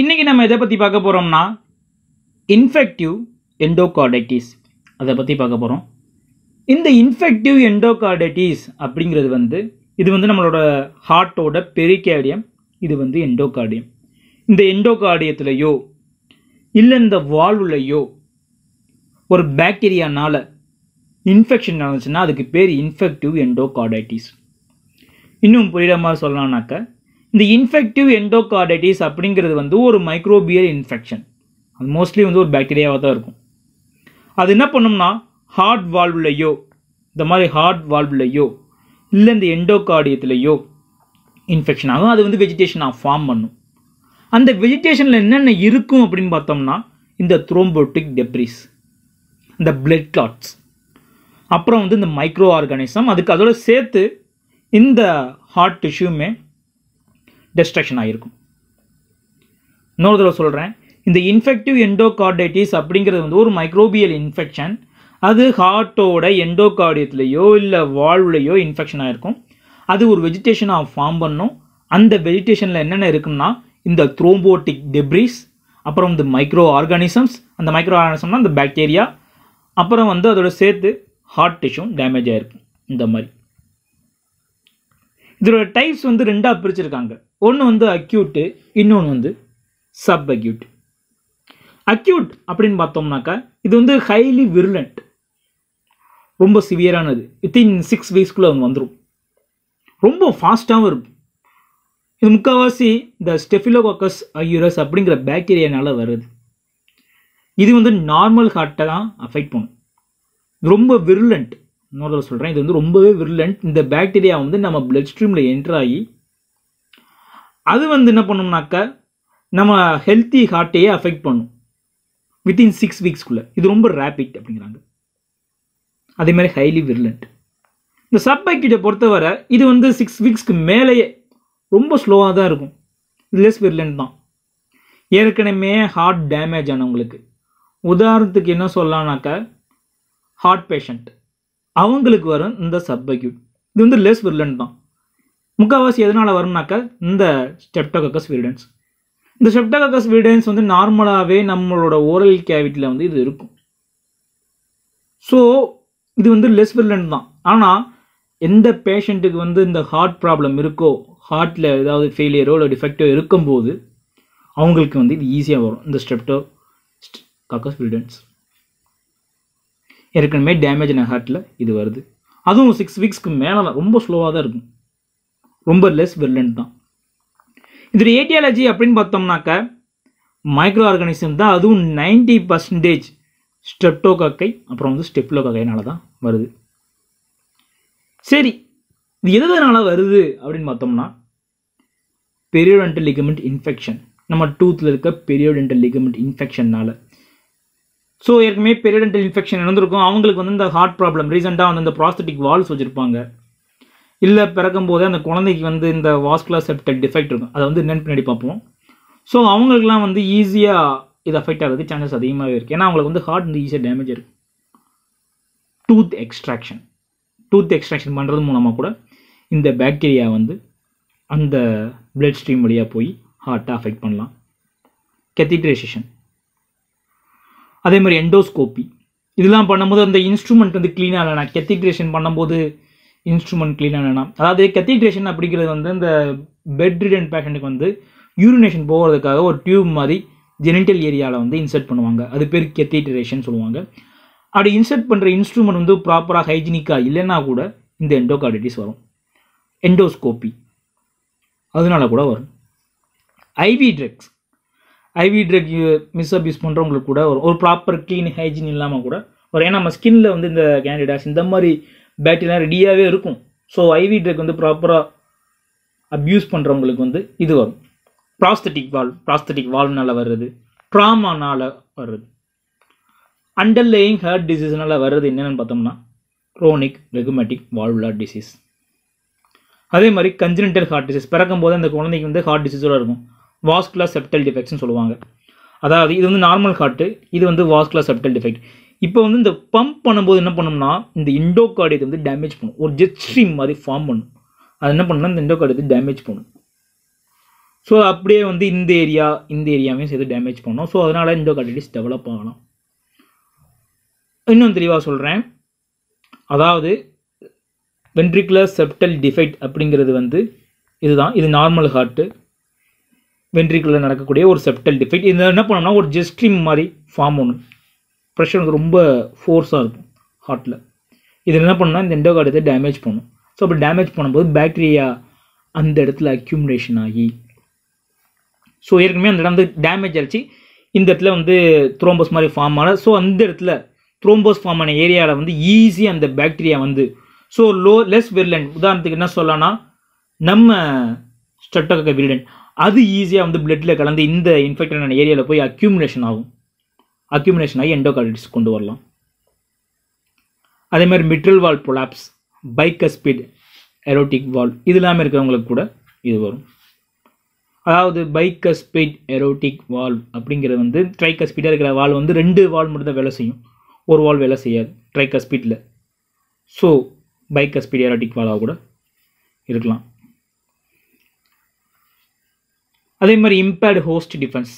இன்றைக்கி நம்ம எதை பற்றி பார்க்க போகிறோம்னா இன்ஃபெக்டிவ் எண்டோகார்டைட்டிஸ் அதை பற்றி பார்க்க போகிறோம் இந்த இன்ஃபெக்டிவ் எண்டோகார்டைட்டிஸ் அப்படிங்கிறது வந்து இது வந்து நம்மளோட ஹார்ட்டோட பெரிகார்டியம் இது வந்து எண்டோகார்டியம் இந்த எண்டோகார்டியத்துலையோ இல்லை இந்த வால்வுலையோ ஒரு பாக்டீரியானால் இன்ஃபெக்ஷன் நடந்துச்சுன்னா அதுக்கு பேர் இன்ஃபெக்டிவ் எண்டோகார்டைட்டிஸ் இன்னும் புரியுற மாதிரி சொல்லலாம்னாக்க இந்த இன்ஃபெக்டிவ் எண்டோகார்டைட்டிஸ் அப்படிங்கிறது வந்து ஒரு மைக்ரோபியல் இன்ஃபெக்ஷன் அது மோஸ்ட்லி வந்து ஒரு பேக்டீரியாவாக தான் இருக்கும் அது என்ன பண்ணோம்னா ஹார்ட் வால்வ்லையோ இந்த மாதிரி ஹார்ட் வால்வ்லையோ இல்லை இந்த எண்டோகார்டியத்துலையோ இன்ஃபெக்ஷன் ஆகும் அது வந்து வெஜிடேஷனாக ஃபார்ம் பண்ணும் அந்த வெஜிடேஷனில் என்னென்ன இருக்கும் அப்படின்னு பார்த்தோம்னா இந்த த்ரோம்போட்டிக் டெப்ரிஸ் இந்த பிளட் கிளாட்ஸ் அப்புறம் வந்து இந்த மைக்ரோ ஆர்கானிசம் அதுக்கு அதோட சேர்த்து இந்த ஹார்ட் டிஷ்யூமே டெஸ்ட்ரக்ஷன் ஆகிருக்கும் இன்னொரு தடவை சொல்கிறேன் இந்த இன்ஃபெக்டிவ் எண்டோகார்டைட்டிஸ் அப்படிங்கிறது வந்து ஒரு மைக்ரோபியல் இன்ஃபெக்ஷன் அது ஹார்ட்டோட எண்டோகார்டியத்துலேயோ இல்லை வால்வ்லையோ இன்ஃபெக்ஷன் ஆகிருக்கும் அது ஒரு வெஜிடேஷனாக ஃபார்ம் பண்ணும் அந்த வெஜிடேஷனில் என்னென்ன இருக்குன்னா இந்த த்ரோம்போட்டிக் டெப்ரிஸ் அப்புறம் இந்த மைக்ரோ ஆர்கானிசம்ஸ் அந்த மைக்ரோ ஆர்கானிசம்னால் அந்த பாக்டீரியா அப்புறம் வந்து அதோட சேர்த்து ஹார்ட் டிஷ்யூ டேமேஜ் ஆகிருக்கும் இந்த மாதிரி இதோட டைப்ஸ் வந்து ரெண்டாக பிரிச்சுருக்காங்க ஒன்று வந்து அக்யூட்டு இன்னொன்று வந்து சப் அக்யூட் அக்யூட் அப்படின்னு பார்த்தோம்னாக்கா இது வந்து ஹைலி விருலண்ட் ரொம்ப சிவியரானது வித்தின் சிக்ஸ் வீக்ஸ்க்குள்ளே அது வந்துடும் ரொம்ப ஃபாஸ்ட்டாகவும் இருக்கும் இது முக்கால்வாசி இந்த ஸ்டெஃபிலோகாக்கஸ் ஐயூரஸ் அப்படிங்கிற பேக்டீரியானால் வருது இது வந்து நார்மல் ஹார்ட்டை தான் அஃபெக்ட் பண்ணும் ரொம்ப விருலண்ட் தடவை சொல்கிறேன் இது வந்து ரொம்பவே விருலண்ட் இந்த பேக்டீரியா வந்து நம்ம பிளட் ஸ்ட்ரீமில் என்ட்ராகி அது வந்து என்ன பண்ணோம்னாக்க நம்ம ஹெல்த்தி ஹார்ட்டையே அஃபெக்ட் பண்ணும் வித்தின் சிக்ஸ் வீக்ஸ்க்குள்ளே இது ரொம்ப ரேபிட் அப்படிங்கிறாங்க அதேமாதிரி ஹைலி விர்லண்ட் இந்த சப்பாக்கிட்ட பொறுத்தவரை இது வந்து சிக்ஸ் வீக்ஸ்க்கு மேலேயே ரொம்ப ஸ்லோவாக தான் இருக்கும் லெஸ் விர்லண்ட் தான் ஏற்கனவே ஹார்ட் டேமேஜ் ஆனவங்களுக்கு உதாரணத்துக்கு என்ன சொல்லலாம்னாக்கா ஹார்ட் பேஷண்ட் அவங்களுக்கு வரும் இந்த சப்பக்யூட் இது வந்து லெஸ் விர்லன் தான் முக்கால்வாசி எதனால் வரும்னாக்கா இந்த ஸ்டெப்டோகக்கஸ் வீடன்ஸ் இந்த ஸ்டெப்டோகஸ் விரிடன்ஸ் வந்து நார்மலாகவே நம்மளோட ஓரல் கேவிட்டியில் வந்து இது இருக்கும் ஸோ இது வந்து லெஸ் விர்லன் தான் ஆனால் எந்த பேஷண்ட்டுக்கு வந்து இந்த ஹார்ட் ப்ராப்ளம் இருக்கோ ஹார்ட்டில் ஏதாவது ஃபெயிலியரோ இல்லை டிஃபெக்டோ இருக்கும்போது அவங்களுக்கு வந்து இது ஈஸியாக வரும் இந்த ஸ்டெப்டோ கக்கஸ் வீடன்ஸ் ஏற்கனவே டேமேஜ் ஆன ஹார்ட்டில் இது வருது அதுவும் சிக்ஸ் வீக்ஸ்க்கு மேலே ரொம்ப ஸ்லோவாக தான் இருக்கும் ரொம்ப லெஸ் வெர்லன்ட் தான் இதில் ஏடியாலஜி அப்படின்னு பார்த்தோம்னாக்க மைக்ரோ ஆர்கானிசம் தான் அதுவும் நைன்டி பர்சன்டேஜ் ஸ்டெப்டோகாக்கை அப்புறம் வந்து ஸ்டெப்லோகாக்கைனால தான் வருது சரி இது எதுனால வருது அப்படின்னு பார்த்தோம்னா பெரியோடென்டல் லிகமெண்ட் இன்ஃபெக்ஷன் நம்ம டூத்தில் இருக்க பெரியோடென்டல் லிகமெண்ட் இன்ஃபெக்ஷன்னால் ஸோ ஏற்கனவே பெரியடென்டல் இன்ஃபெக்ஷன் இருந்திருக்கும் அவங்களுக்கு வந்து இந்த ஹார்ட் ப்ராப்ளம் ரீசெண்டாக வந்து இந்த ப்ராஸ்தட்டிக் வால்ஸ் வச்சுருப்பாங்க இல்லை பிறக்கும் போதே அந்த குழந்தைக்கு வந்து இந்த வாஸ்குலர் செப்டட் டிஃபெக்ட் இருக்கும் அதை வந்து என்னென்னு பின்னாடி பார்ப்போம் ஸோ அவங்களுக்குலாம் வந்து ஈஸியாக இது அஃபெக்ட் ஆகிறதுக்கு சான்சஸ் அதிகமாகவே இருக்குது ஏன்னா அவங்களுக்கு வந்து ஹார்ட் வந்து ஈஸியாக டேமேஜ் இருக்கும் டூத் எக்ஸ்ட்ராக்ஷன் டூத் எக்ஸ்ட்ராக்ஷன் பண்ணுறது மூலமாக கூட இந்த பேக்டீரியா வந்து அந்த பிளட் ஸ்ட்ரீம் வழியாக போய் ஹார்ட்டை அஃபெக்ட் பண்ணலாம் கெத்திட்ரேஷன் அதே மாதிரி எண்டோஸ்கோப்பி இதெல்லாம் பண்ணும்போது அந்த இன்ஸ்ட்ருமெண்ட் வந்து க்ளீனாக இல்லைனா கெத்திக்ரேஷன் பண்ணும்போது இன்ஸ்ட்ருமெண்ட் க்ளீனாக இல்லைனா அதாவது கெத்திக்ரேஷன் அப்படிங்கிறது வந்து இந்த பெட் ரிடன் பேஷண்ட்டுக்கு வந்து யூரினேஷன் போகிறதுக்காக ஒரு டியூப் மாதிரி ஜெனிட்டல் ஏரியாவில் வந்து இன்சர்ட் பண்ணுவாங்க அது பேர் கெத்திட்ரேஷன் சொல்லுவாங்க அப்படி இன்சர்ட் பண்ணுற இன்ஸ்ட்ருமெண்ட் வந்து ப்ராப்பராக ஹைஜினிக்காக இல்லைன்னா கூட இந்த எண்டோகார்டிட்டிஸ் வரும் எண்டோஸ்கோப்பி அதனால கூட வரும் IV drugs IV drug miss abuse பண்ணுறவங்களுக்கு கூட ஒரு ஒரு ப்ராப்பர் க்ளீன் ஹைஜீன் இல்லாமல் கூட ஒரு ஏன்னா நம்ம ஸ்கின்ல வந்து இந்த கேண்டிடாஸ் இந்த மாதிரி பேக்டீரியா ரெடியாகவே இருக்கும் ஸோ ஐவி ட்ரக் வந்து ப்ராப்பராக அப்யூஸ் பண்ணுறவங்களுக்கு வந்து இது வரும் ப்ராஸ்தட்டிக் வால் ப்ராஸ்தட்டிக் வால்னால் வர்றது ட்ராமானால் வர்றது அண்டர்லேயிங் ஹார்ட் டிசீஸ்னால் வர்றது என்னென்னு பார்த்தோம்னா க்ரோனிக் ரெகுமேட்டிக் வால்வுலார் டிசீஸ் அதே மாதிரி கன்ஜினென்டல் ஹார்ட் டிசீஸ் பிறக்கும் போது அந்த குழந்தைக்கு வந்து ஹார்ட் டிசீஸோடு இருக்கும் வாஸ்குலர் செப்டல் டிஃபெக்ட்ஸ்னு சொல்லுவாங்க அதாவது இது வந்து நார்மல் ஹார்ட்டு இது வந்து வாஸ்குலர் செப்டல் டிஃபெக்ட் இப்போ வந்து இந்த பம்ப் பண்ணும்போது என்ன பண்ணோம்னா இந்த இண்டோ இண்டோகார்டியத்தை வந்து டேமேஜ் பண்ணும் ஒரு ஜெட் ஸ்ட்ரீம் மாதிரி ஃபார்ம் பண்ணும் அது என்ன பண்ணணும்னா இந்த இண்டோ இண்டோகார்டியத்தை டேமேஜ் பண்ணும் ஸோ அப்படியே வந்து இந்த ஏரியா இந்த ஏரியாவையும் சேர்த்து டேமேஜ் பண்ணோம் ஸோ அதனால் இண்டோகார்டிட்டிஸ் டெவலப் ஆகலாம் இன்னும் தெளிவாக சொல்கிறேன் அதாவது வென்ட்ரிகுலர் செப்டல் டிஃபெக்ட் அப்படிங்கிறது வந்து இதுதான் இது நார்மல் ஹார்ட்டு வென்ட்ரிக்குள்ளே நடக்கக்கூடிய ஒரு செப்டல் டிஃபெக்ட் இதில் என்ன பண்ணோம்னா ஒரு ஜெஸ்ட்ரீம் மாதிரி ஃபார்ம் ஒன்று ப்ரெஷர் வந்து ரொம்ப ஃபோர்ஸாக இருக்கும் ஹார்ட்டில் இதில் என்ன பண்ணால் இந்த எண்டோகார்டத்தை டேமேஜ் பண்ணும் ஸோ அப்படி டேமேஜ் பண்ணும்போது பேக்டீரியா அந்த இடத்துல அக்யூமிலேஷன் ஆகி ஸோ ஏற்கனவே அந்த இடம் வந்து டேமேஜ் ஆகிடுச்சு இந்த இடத்துல வந்து த்ரோம்போஸ் மாதிரி ஃபார்ம் ஆகல ஸோ அந்த இடத்துல த்ரோம்போஸ் ஃபார்ம் ஆன ஏரியாவில் வந்து ஈஸியாக அந்த பேக்டீரியா வந்து ஸோ லோ லெஸ் விரிலன் உதாரணத்துக்கு என்ன சொல்லலாம்னா நம்ம ஸ்டெட்டோக விரிலன் அது ஈஸியாக வந்து பிளட்டில் கலந்து இந்த இன்ஃபெக்டடான ஏரியாவில் போய் அக்யூமினேஷன் ஆகும் அக்யூமினேஷன் ஆகி எண்டோகாலிட்டிஸ் கொண்டு வரலாம் அதே மாதிரி மிட்ரல் வால் புலாப்ஸ் பைக்க ஸ்பீட் எரோட்டிக் வால் இது இல்லாமல் இருக்கிறவங்களுக்கு கூட இது வரும் அதாவது பைக்க ஸ்பீட் எரோட்டிக் வால் அப்படிங்கிறது வந்து ட்ரைக்க ஸ்பீடாக இருக்கிற வால் வந்து ரெண்டு வால் மட்டும் தான் வேலை செய்யும் ஒரு வால் வேலை செய்யாது ட்ரைக்க ஸ்பீடில் ஸோ பைக்க ஸ்பீட் எரோட்டிக் வாலாக கூட இருக்கலாம் அதே மாதிரி இம்பேர்டு ஹோஸ்ட் டிஃபென்ஸ்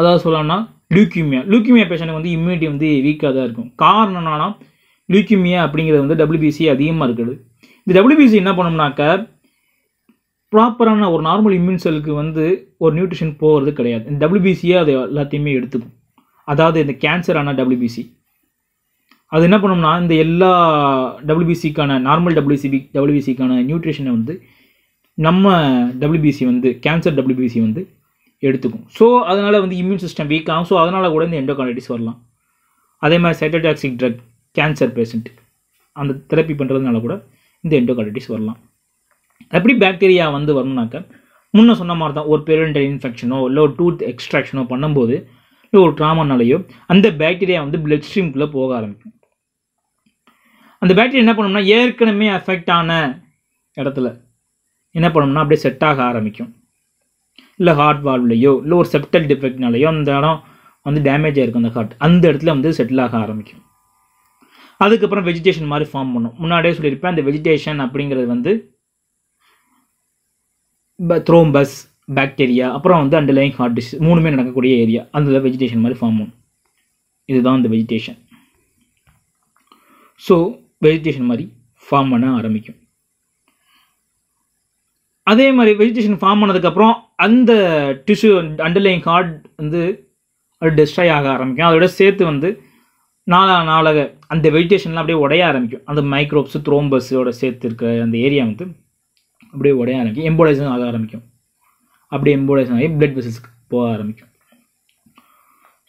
அதாவது சொல்லலாம்னா லூக்யூமியா லூக்யூமியா பேஷண்ட்டுக்கு வந்து இம்யூனிட்டி வந்து வீக்காக தான் இருக்கும் காரணம் என்னன்னா லூக்யூமியா அப்படிங்கிறது வந்து டபிள்யூபிசி அதிகமாக இருக்குது இந்த டபிள்யூபிசி என்ன பண்ணோம்னாக்க ப்ராப்பரான ஒரு நார்மல் இம்யூன் செலுக்கு வந்து ஒரு நியூட்ரிஷன் போகிறது கிடையாது இந்த டபிள்யூபிசியே அதை எல்லாத்தையுமே எடுத்துக்கும் அதாவது இந்த கேன்சரான டபிள்யூபிசி அது என்ன பண்ணோம்னா இந்த எல்லா டபிள்யூபிசிக்கான நார்மல் டபிள்யூசிபி டபிள்யூபிசிக்கான நியூட்ரிஷனை வந்து நம்ம டபிள்யூபிசி வந்து கேன்சர் டபிள்யூபிசி வந்து எடுத்துக்கும் ஸோ அதனால் வந்து இம்யூன் சிஸ்டம் வீக் ஆகும் ஸோ அதனால் கூட இந்த எண்டோகார்டைட்டிஸ் வரலாம் அதே மாதிரி சைட்டோடாக்சிக் ட்ரக் கேன்சர் பேஷண்ட் அந்த தெரப்பி பண்ணுறதுனால கூட இந்த எண்டோகாலிட்டிஸ் வரலாம் எப்படி பாக்டீரியா வந்து வரணும்னாக்க முன்னே சொன்ன மாதிரி தான் ஒரு பேரண்டல் இன்ஃபெக்ஷனோ இல்லை ஒரு டூத் எக்ஸ்ட்ராக்ஷனோ பண்ணும்போது இல்லை ஒரு ட்ராமானாலேயோ அந்த பாக்டீரியா வந்து பிளட் ஸ்ட்ரீம்குள்ளே போக ஆரம்பிக்கும் அந்த பாக்டீரியா என்ன பண்ணோம்னா ஏற்கனவே அஃபெக்ட் ஆன இடத்துல என்ன பண்ணோம்னா அப்படியே செட் ஆக ஆரம்பிக்கும் இல்லை ஹார்ட் வால்வ்லையோ இல்லை ஒரு செப்டல் டிஃபெக்ட்னாலேயோ அந்த இடம் வந்து டேமேஜ் ஆகிருக்கும் அந்த ஹார்ட் அந்த இடத்துல வந்து செட்டில் ஆக ஆரம்பிக்கும் அதுக்கப்புறம் வெஜிடேஷன் மாதிரி ஃபார்ம் பண்ணும் முன்னாடியே சொல்லியிருப்பேன் அந்த வெஜிடேஷன் அப்படிங்கிறது வந்து த்ரோம்பஸ் பாக்டீரியா அப்புறம் வந்து அண்டர்லைங் ஹார்ட் டிஸ் மூணுமே நடக்கக்கூடிய ஏரியா அந்த வெஜிடேஷன் மாதிரி ஃபார்ம் பண்ணும் இதுதான் அந்த வெஜிடேஷன் ஸோ வெஜிடேஷன் மாதிரி ஃபார்ம் பண்ண ஆரம்பிக்கும் அதே மாதிரி வெஜிடேஷன் ஃபார்ம் ஆனதுக்கப்புறம் அந்த டிஷ்யூ அண்டர்லைங் ஹார்ட் வந்து அது டெஸ்ட்ராய் ஆக ஆரம்பிக்கும் அதோட சேர்த்து வந்து நாளா நாளாக அந்த வெஜிடேஷன்லாம் அப்படியே உடைய ஆரம்பிக்கும் அந்த மைக்ரோப்ஸு த்ரோம்பஸோட சேர்த்து இருக்க அந்த ஏரியா வந்து அப்படியே உடைய ஆரம்பிக்கும் எம்போடைசன் ஆக ஆரம்பிக்கும் அப்படியே எம்போடைசன் ஆகி பிளட் வெசல்ஸ்க்கு போக ஆரம்பிக்கும்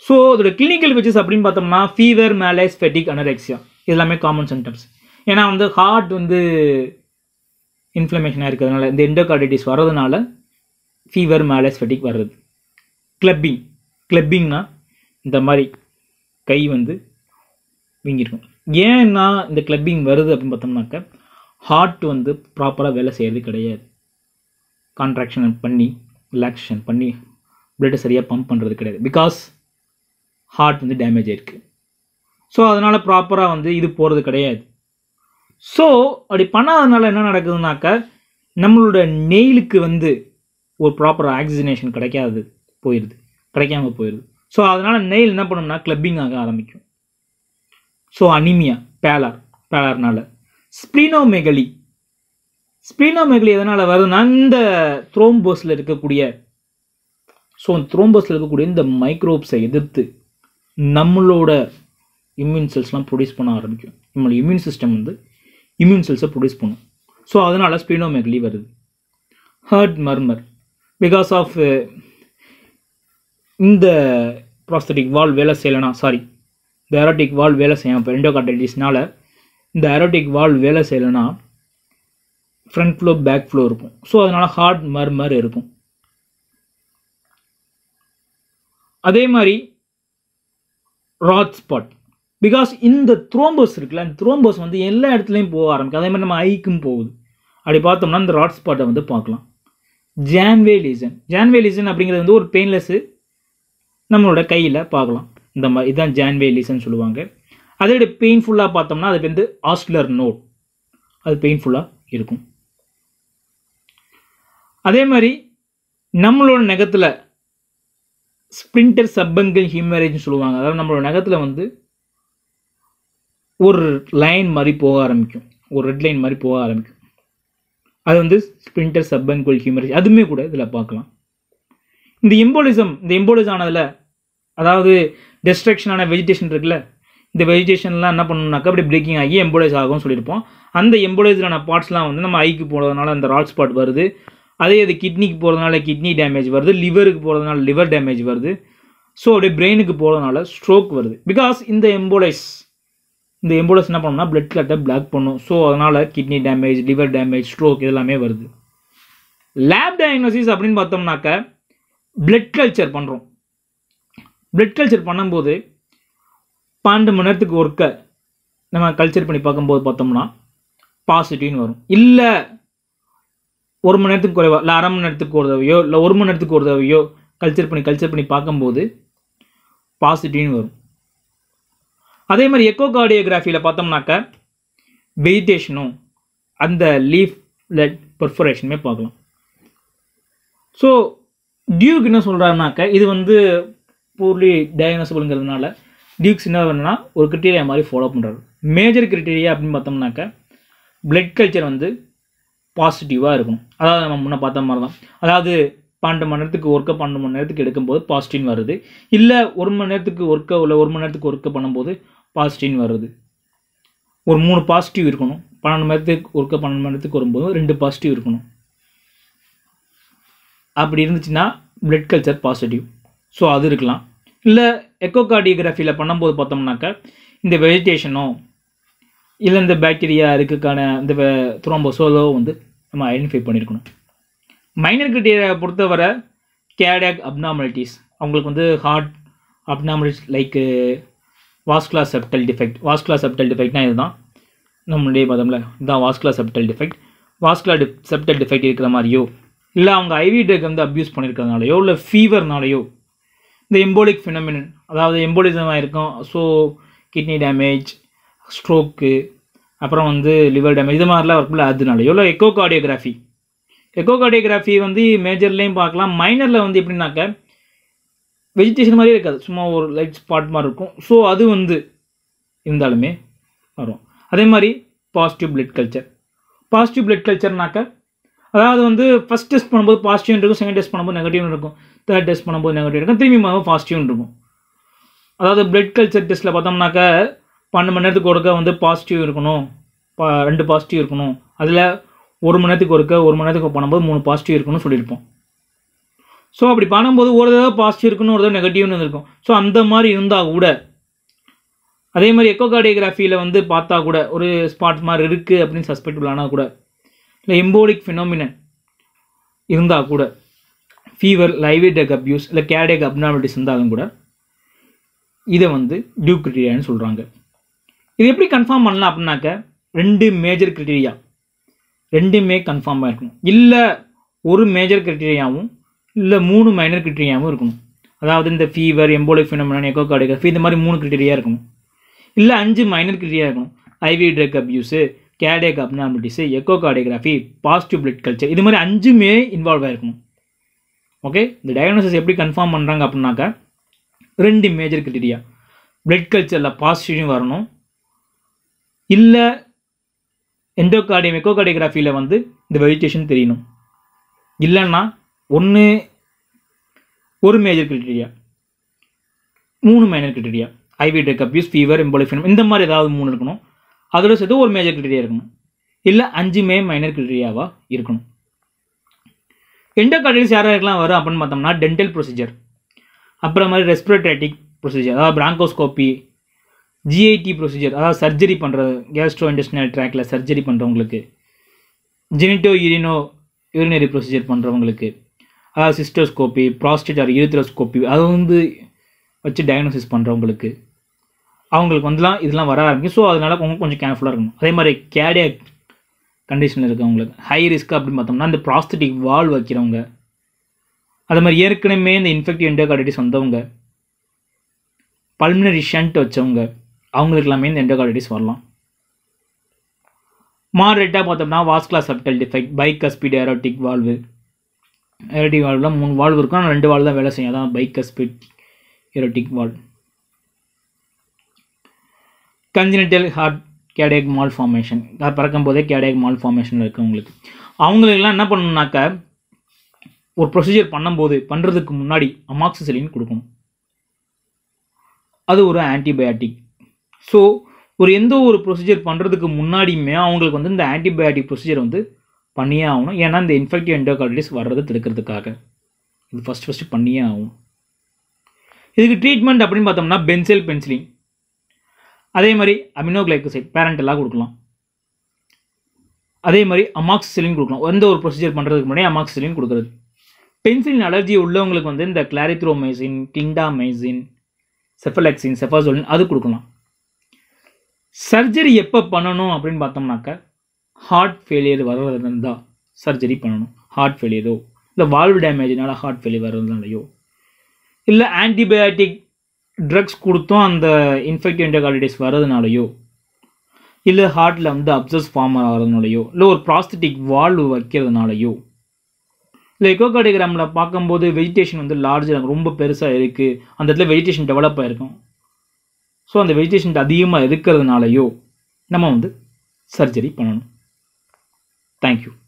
ஸோ அதோட கிளினிக்கல் வெஜஸ் அப்படின்னு பார்த்தோம்னா ஃபீவர் மேலேஸ் ஃபெட்டிக் அனரெக்ஸியா இதெல்லாமே காமன் சிம்டம்ஸ் ஏன்னா வந்து ஹார்ட் வந்து இன்ஃப்ளமேஷனாக இருக்கிறதுனால இந்த எண்டோகார்டிட்டிஸ் வரதுனால ஃபீவர் மேலஸ் ஃபெட்டிக் வர்றது கிளப்பிங் கிளப்பிங்னா இந்த மாதிரி கை வந்து வீங்கிருக்கும் ஏன்னா இந்த கிளப்பிங் வருது அப்படின்னு பார்த்தோம்னாக்க ஹார்ட் வந்து ப்ராப்பராக வேலை செய்கிறது கிடையாது கான்ட்ராக்ஷன் பண்ணி ரிலாக்ஸேஷன் பண்ணி பிளட்டை சரியாக பம்ப் பண்ணுறது கிடையாது பிகாஸ் ஹார்ட் வந்து டேமேஜ் ஆகிருக்கு ஸோ அதனால் ப்ராப்பராக வந்து இது போகிறது கிடையாது ஸோ அப்படி பண்ணாதனால என்ன நடக்குதுனாக்க நம்மளோட நெயிலுக்கு வந்து ஒரு ப்ராப்பர் ஆக்சிஜனேஷன் கிடைக்காது போயிடுது கிடைக்காம போயிடுது ஸோ அதனால் நெயில் என்ன பண்ணணும்னா கிளப்பிங் ஆக ஆரம்பிக்கும் ஸோ அனிமியா பேலார் பேலார்னால ஸ்ப்ளினோமெகலி ஸ்ப்ளினோமெகலி எதனால் வருதுன்னா இந்த த்ரோம்போஸில் இருக்கக்கூடிய ஸோ அந்த த்ரோம்போஸில் இருக்கக்கூடிய இந்த மைக்ரோப்ஸை எதிர்த்து நம்மளோட இம்யூன் செல்ஸ்லாம் ப்ரொடியூஸ் பண்ண ஆரம்பிக்கும் நம்மளோட இம்யூன் சிஸ்டம் வந்து இம்யூன் செல்ஸை ப்ரொடியூஸ் பண்ணும் ஸோ அதனால் ஸ்பீனோமெக்லி வருது ஹர்ட் மர்மர் பிகாஸ் ஆஃப் இந்த ப்ராஸ்தட்டிக் வால் வேலை செய்யலைனா சாரி இந்த ஏரோட்டிக் வால் வேலை செய்யும் இப்போ எண்டோகார்டைட்டிஸ்னால் இந்த எரோட்டிக் வால் வேலை செய்யலைனா ஃப்ரண்ட் ஃப்ளோ பேக் ஃப்ளோ இருக்கும் ஸோ அதனால் ஹார்ட் மர்மர் இருக்கும் அதே மாதிரி ராட் ஸ்பாட் பிகாஸ் இந்த த்ரோம்பஸ் இருக்குல்ல அந்த த்ரோம்பஸ் வந்து எல்லா இடத்துலையும் போக ஆரம்பிக்கும் அதே மாதிரி நம்ம ஐக்கும் போகுது அப்படி பார்த்தோம்னா இந்த ராட் ஸ்பாட்டை வந்து பார்க்கலாம் ஜான்வே லீசன் ஜான்வே லீசன் அப்படிங்கிறது வந்து ஒரு பெயின்லெஸ்ஸு நம்மளோட கையில் பார்க்கலாம் இந்த மாதிரி இதுதான் ஜான்வே லீசன் சொல்லுவாங்க அதோட பெயின்ஃபுல்லாக பார்த்தோம்னா அது வந்து ஆஸ்குலர் நோட் அது பெயின்ஃபுல்லாக இருக்கும் அதே மாதிரி நம்மளோட நகத்தில் ஸ்ப்ரிண்டர் சப்பங்கல் ஹிம்மரேஜ்னு சொல்லுவாங்க அதாவது நம்மளோட நகத்தில் வந்து ஒரு லைன் மாதிரி போக ஆரம்பிக்கும் ஒரு ரெட் லைன் மாதிரி போக ஆரம்பிக்கும் அது வந்து ஸ்பிரிண்டர் சப்பன்குவல் ஹியூமரிஸ் அதுவுமே கூட இதில் பார்க்கலாம் இந்த எம்போலிசம் இந்த எம்போலிஸ் ஆனதில் அதாவது டெஸ்ட்ரக்ஷனான வெஜிடேஷன் இருக்குல்ல இந்த வெஜிடேஷன்லாம் என்ன பண்ணணும்னாக்க அப்படி பிரேக்கிங் ஆகி எம்போலைஸ் ஆகும்னு சொல்லியிருப்போம் அந்த எம்போலைஸிலான பார்ட்ஸ்லாம் வந்து நம்ம ஐக்கு போகிறதுனால அந்த ரால் ஸ்பாட் வருது அதே இது கிட்னிக்கு போகிறதுனால கிட்னி டேமேஜ் வருது லிவருக்கு போகிறதுனால லிவர் டேமேஜ் வருது ஸோ அப்படியே பிரெயினுக்கு போகிறதுனால ஸ்ட்ரோக் வருது பிகாஸ் இந்த எம்போலைஸ் இந்த எம்போலஸ் என்ன பண்ணோம்னா பிளட் கிளாட்டை பிளாக் பண்ணும் ஸோ அதனால் kidney damage liver damage stroke இதெல்லாமே வருது லேப் டயக்னோசிஸ் அப்படின்னு பார்த்தோம்னாக்க பிளட் கல்ச்சர் பண்ணுறோம் பிளட் கல்ச்சர் பண்ணும்போது பன்னெண்டு மணி நேரத்துக்கு ஒர்க்கை நம்ம கல்ச்சர் பண்ணி பார்க்கும்போது பார்த்தோம்னா பாசிட்டிவ்னு வரும் இல்லை ஒரு மணி நேரத்துக்கு குறைவா இல்லை அரை மணி நேரத்துக்கு ஒரு தவையோ இல்லை ஒரு மணி நேரத்துக்கு ஒரு தவையோ கல்ச்சர் பண்ணி கல்ச்சர் பண்ணி பார்க்கும்போது பாசிட்டிவ்னு வரும் அதே மாதிரி எக்கோ கார்டியோகிராஃபியில் பார்த்தோம்னாக்க வெஜிடேஷனும் அந்த லீஃப் லெட் பர்ஃபரேஷனுமே பார்க்கலாம் ஸோ டியூக் என்ன சொல்கிறாருனாக்க இது வந்து பூர்லி டயக்னோசபிள்ங்கிறதுனால டியூக்ஸ் என்ன வேணும்னா ஒரு கிரிட்டீரியா மாதிரி ஃபாலோ பண்ணுறாரு மேஜர் கிரிட்டீரியா அப்படின்னு பார்த்தோம்னாக்க பிளட் கல்ச்சர் வந்து பாசிட்டிவாக இருக்கும் அதாவது நம்ம முன்னே பார்த்த மாதிரி தான் அதாவது பன்னெண்டு மணி நேரத்துக்கு ஒர்க்கை பன்னெண்டு மணி நேரத்துக்கு எடுக்கும்போது பாசிட்டிவ் வருது இல்லை ஒரு மணி நேரத்துக்கு ஒர்க்கை இல்லை ஒரு மணி நேரத்துக்கு ஒர்க்கை பண்ணும்போது பாசிட்டிவ்னு வருது ஒரு மூணு பாசிட்டிவ் இருக்கணும் பன்னெண்டு மணி நேரத்துக்கு ஒருக்க பன்னெண்டு மணி நேரத்துக்கு வரும்போது ரெண்டு பாசிட்டிவ் இருக்கணும் அப்படி இருந்துச்சுன்னா பிளட் கல்ச்சர் பாசிட்டிவ் ஸோ அது இருக்கலாம் இல்லை எக்கோகார்டியோகிராஃபியில் பண்ணும்போது பார்த்தோம்னாக்கா இந்த வெஜிடேஷனோ இல்லை இந்த பாக்டீரியா இருக்குக்கான இந்த த்ரோம்போசோலோ வந்து நம்ம ஐடென்டிஃபை பண்ணியிருக்கணும் மைனர் கிரிட்டீரியாவை பொறுத்தவரை கேடாக் அப்னாமலிட்டிஸ் அவங்களுக்கு வந்து heart abnormalities like vascular septal defect vascular septal டிஃபெக்ட்னா இதுதான் நம்மளுடைய பதமில் இதுதான் vascular septal defect vascular D septal defect இருக்கிற மாதிரியோ இல்லை அவங்க ஐவி ட்ரக் வந்து அப்யூஸ் பண்ணியிருக்கிறதுனாலையோ இல்லை ஃபீவர்னாலையோ இந்த எம்போலிக் ஃபினமினன் அதாவது எம்போலிசமாக இருக்கும் ஸோ கிட்னி டேமேஜ் ஸ்ட்ரோக்கு அப்புறம் வந்து லிவர் டேமேஜ் இது மாதிரிலாம் இருக்கும்ல அதனாலையோ இல்லை எக்கோ கார்டியோகிராஃபி எக்கோ கார்டியோகிராஃபி வந்து மேஜர்லேயும் பார்க்கலாம் மைனரில் வந்து எப்படின்னாக்க வெஜிடேஷன் மாதிரியே இருக்காது சும்மா ஒரு லைட் ஸ்பாட் மாதிரி இருக்கும் ஸோ அது வந்து இருந்தாலுமே வரும் அதே மாதிரி positive blood culture positive blood கல்ச்சர்னாக்க அதாவது வந்து ஃபஸ்ட் டெஸ்ட் பண்ணும்போது பாசிட்டிவ்னு இருக்கும் செகண்ட் டெஸ்ட் பண்ணும்போது நெகட்டிவ்னு இருக்கும் தேர்ட் டெஸ்ட் பண்ணும்போது நெகட்டிவ் இருக்கும் திரும்பி பண்ணும்போது பாசிட்டிவ்னு இருக்கும் அதாவது பிளட் கல்ச்சர் டெஸ்ட்டில் பார்த்தோம்னாக்க பன்னெண்டு மணி நேரத்துக்கு ஒருக்க வந்து பாசிட்டிவ் இருக்கணும் பா ரெண்டு பாசிட்டிவ் இருக்கணும் அதில் ஒரு மணி நேரத்துக்கு ஒருக்க ஒரு மணி நேரத்துக்கு பண்ணும்போது மூணு பாசிட்டிவ் இருக்கணும்னு சொல்லியிருப்போம் ஸோ அப்படி பண்ணும்போது ஒரு தடவை பாசிட்டிவ் இருக்குன்னு ஒரு தடவை நெகட்டிவ்னு இருக்கும் ஸோ அந்த மாதிரி இருந்தால் கூட அதே மாதிரி எக்கோகார்டியோகிராஃபியில் வந்து பார்த்தா கூட ஒரு ஸ்பாட் மாதிரி இருக்குது அப்படின்னு சஸ்பெக்டபிள் ஆனால் கூட இல்லை எம்போலிக் ஃபினோமினன் இருந்தால் கூட ஃபீவர் லைவேடக் அப்யூஸ் இல்லை கேடேக் அப்னாமிட்டிஸ் இருந்தாலும் கூட இதை வந்து டியூ கிரிட்டீரியான்னு சொல்கிறாங்க இது எப்படி கன்ஃபார்ம் பண்ணலாம் அப்படின்னாக்க ரெண்டு மேஜர் கிரிட்டீரியா ரெண்டுமே கன்ஃபார்மாக இருக்கணும் இல்லை ஒரு மேஜர் கிரிட்டீரியாவும் இல்லை மூணு மைனர் கிரிட்டீரியாவும் இருக்கணும் அதாவது இந்த fever embolic phenomenon echocardiography இந்த மாதிரி மூணு கிரிட்டீரியா இருக்கணும் இல்லை அஞ்சு மைனர் கிரிட்டீரியா இருக்கணும் IV drug abuse cardiac abnormalities echocardiography positive blood culture இது மாதிரி அஞ்சுமே இன்வால்வ் ஆகிருக்கணும் ஓகே இந்த டயக்னோசிஸ் எப்படி கன்ஃபார்ம் பண்ணுறாங்க அப்படின்னாக்கா ரெண்டு மேஜர் கிரிட்டீரியா பிளட் கல்ச்சரில் பாசிட்டிவ் வரணும் இல்லை எண்டோகார்டியம் எக்கோகார்டியோகிராஃபியில் வந்து இந்த வெஜிடேஷன் தெரியணும் இல்லைன்னா ஒன்று ஒரு மேஜர் கிரிட்டீரியா மூணு மைனர் கிரிட்டீரியா ஐவி டேக்கப் யூஸ் ஃபீவர் எம்போலிஃபினம் இந்த மாதிரி ஏதாவது மூணு இருக்கணும் அதோட சேர்த்து ஒரு மேஜர் கிரிட்டீரியா இருக்கணும் இல்லை மே மைனர் கிரிட்டீரியாவாக இருக்கணும் எண்டோகார்டைட்டிஸ் யார் யாருக்கெல்லாம் வரும் அப்படின்னு பார்த்தோம்னா டென்டல் ப்ரொசீஜர் அப்புறம் மாதிரி ரெஸ்பிரேட்டரிக் ப்ரொசீஜர் அதாவது பிராங்கோஸ்கோப்பி ஜிஐடி ப்ரொசீஜர் அதாவது சர்ஜரி பண்ணுறது கேஸ்ட்ரோ இண்டஸ்ட்ரியல் ட்ராக்கில் சர்ஜரி பண்ணுறவங்களுக்கு ஜெனிட்டோ யூரினோ யூரினரி ப்ரொசீஜர் பண்ணுறவங்களுக்கு அதாவது சிஸ்டோஸ்கோப்பி ப்ராஸ்டேட் ஆர் யூத்ரோஸ்கோப்பி அதை வந்து வச்சு டயக்னோசிஸ் பண்ணுறவங்களுக்கு அவங்களுக்கு வந்துலாம் இதெல்லாம் வர ஆரம்பிக்கும் ஸோ அதனால் அவங்க கொஞ்சம் கேர்ஃபுல்லாக இருக்கணும் அதே மாதிரி கேடியாக் கண்டிஷனில் இருக்கவங்களுக்கு ஹை ரிஸ்க் அப்படின்னு பார்த்தோம்னா இந்த ப்ராஸ்தட்டிக் வால் வைக்கிறவங்க அதே மாதிரி ஏற்கனவே இந்த இன்ஃபெக்டிவ் எண்டோகார்டைட்டிஸ் வந்தவங்க பல்மினரி ஷண்ட் வச்சவங்க அவங்களுக்கு எல்லாமே இந்த எண்டோகார்டைட்டிஸ் வரலாம் மாடரேட்டாக பார்த்தோம்னா vascular septal defect bicuspid aortic valve aortic வால்வில் மூணு வால்வு இருக்கும் ஆனால் ரெண்டு வால்வு தான் வேலை செய்யும் அதான் bicuspid aortic valve congenital heart cardiac malformation பிறக்கும் போதே கேடேக் மால் ஃபார்மேஷன் இருக்குது உங்களுக்கு அவங்களுக்கெல்லாம் என்ன பண்ணணுன்னாக்கா ஒரு ப்ரொசீஜர் பண்ணும்போது பண்ணுறதுக்கு முன்னாடி அமாக்சிசலின் கொடுக்கணும் அது ஒரு ஆன்டிபயாட்டிக் ஸோ ஒரு எந்த ஒரு ப்ரொசீஜர் பண்ணுறதுக்கு முன்னாடியுமே அவங்களுக்கு வந்து இந்த ஆன்டிபயாட்டிக் ப்ரொசீஜர் வந்து பண்ணியே ஆகணும் ஏன்னா இந்த இன்ஃபெக்டிவ் எண்டோகார்டிஸ் வர்றதை தடுக்கிறதுக்காக இது ஃபஸ்ட் ஃபஸ்ட்டு பண்ணியே ஆகும் இதுக்கு ட்ரீட்மெண்ட் அப்படின்னு பார்த்தோம்னா பென்சில் பென்சிலிங் அதே மாதிரி அமினோகிளைக்கோசைட் பேரண்டெல்லாம் கொடுக்கலாம் அதே மாதிரி அமாக்சிலின் கொடுக்கலாம் எந்த ஒரு ப்ரொசீஜர் பண்ணுறதுக்கு முன்னாடி அமாக்சிலின் கொடுக்குறது பென்சிலின் அலர்ஜி உள்ளவங்களுக்கு வந்து இந்த கிளாரித்ரோமைசின் கிங்டாமைசின் செஃபலெக்சின் செஃபாசோலின் அது கொடுக்கலாம் சர்ஜரி எப்போ பண்ணணும் அப்படின்னு பார்த்தோம்னாக்க ஹார்ட் ஃபெயிலியர் வர்றதுனால இருந்தால் சர்ஜரி பண்ணணும் ஹார்ட் ஃபெயிலியரோ இல்லை வால்வு டேமேஜினால் ஹார்ட் ஃபெயிலியர் வர்றதுனாலையோ இல்லை ஆன்டிபயாட்டிக் ட்ரக்ஸ் கொடுத்தும் அந்த இன்ஃபெக்டிவ் இன்டர்காலிட்டிஸ் வர்றதுனாலையோ இல்லை ஹார்ட்டில் வந்து அப்சஸ் ஃபார்ம் ஆகிறதுனாலையோ இல்லை ஒரு ப்ராஸ்தட்டிக் வால்வு வைக்கிறதுனாலையோ இல்லை எக்கோகார்டிகிராமில் பார்க்கும்போது வெஜிடேஷன் வந்து லார்ஜாக ரொம்ப பெருசாக இருக்குது அந்த இடத்துல வெஜிடேஷன் டெவலப் ஆகிருக்கும் ஸோ அந்த வெஜிடேஷன் அதிகமாக இருக்கிறதுனாலையோ நம்ம வந்து சர்ஜரி பண்ணணும் Thank you.